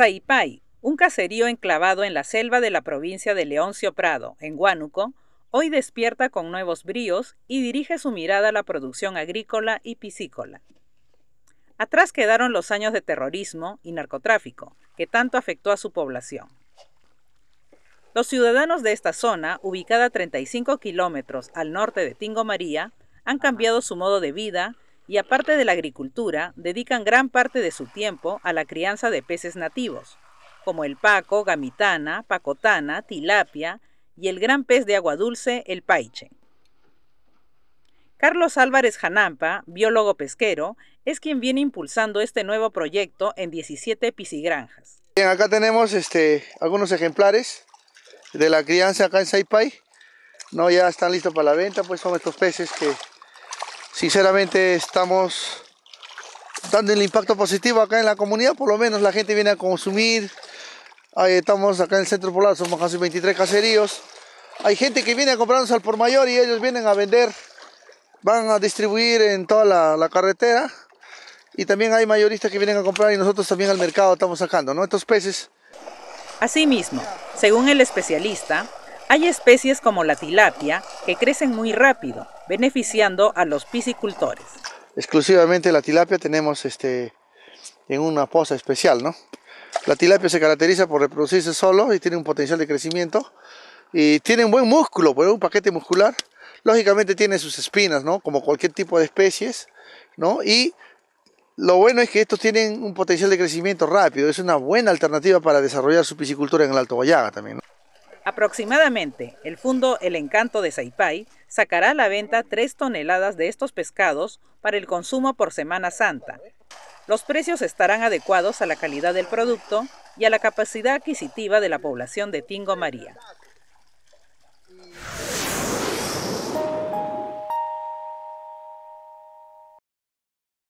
Saipay, un caserío enclavado en la selva de la provincia de Leoncio Prado, en Huánuco, hoy despierta con nuevos bríos y dirige su mirada a la producción agrícola y piscícola. Atrás quedaron los años de terrorismo y narcotráfico, que tanto afectó a su población. Los ciudadanos de esta zona, ubicada a 35 kilómetros al norte de Tingo María, han cambiado su modo de vida y aparte de la agricultura, dedican gran parte de su tiempo a la crianza de peces nativos, como el paco, gamitana, pacotana, tilapia y el gran pez de agua dulce, el paiche. Carlos Álvarez Janampa, biólogo pesquero, es quien viene impulsando este nuevo proyecto en 17 pisigranjas. Bien, acá tenemos este, algunos ejemplares de la crianza acá en Saipay. No, ya están listos para la venta, pues son estos peces que sinceramente estamos dando el impacto positivo acá en la comunidad, por lo menos la gente viene a consumir. Ahí estamos acá en el centro polar, somos casi 23 caseríos. Hay gente que viene a comprarnos al por mayor y ellos vienen a vender, van a distribuir en toda la, carretera. Y también hay mayoristas que vienen a comprar y nosotros también al mercado estamos sacando ¿no? estos peces. mismo, según el especialista, hay especies como la tilapia que crecen muy rápido, beneficiando a los piscicultores. Exclusivamente la tilapia tenemos este, en una poza especial, ¿no? La tilapia se caracteriza por reproducirse solo y tiene un potencial de crecimiento y tiene un buen músculo, pues un paquete muscular. Lógicamente tiene sus espinas, ¿no? Como cualquier tipo de especies, ¿no? Y lo bueno es que estos tienen un potencial de crecimiento rápido. Es una buena alternativa para desarrollar su piscicultura en el Alto Guayaga también. Aproximadamente, el fondo El Encanto de Saipai sacará a la venta 3 toneladas de estos pescados para el consumo por Semana Santa. Los precios estarán adecuados a la calidad del producto y a la capacidad adquisitiva de la población de Tingo María.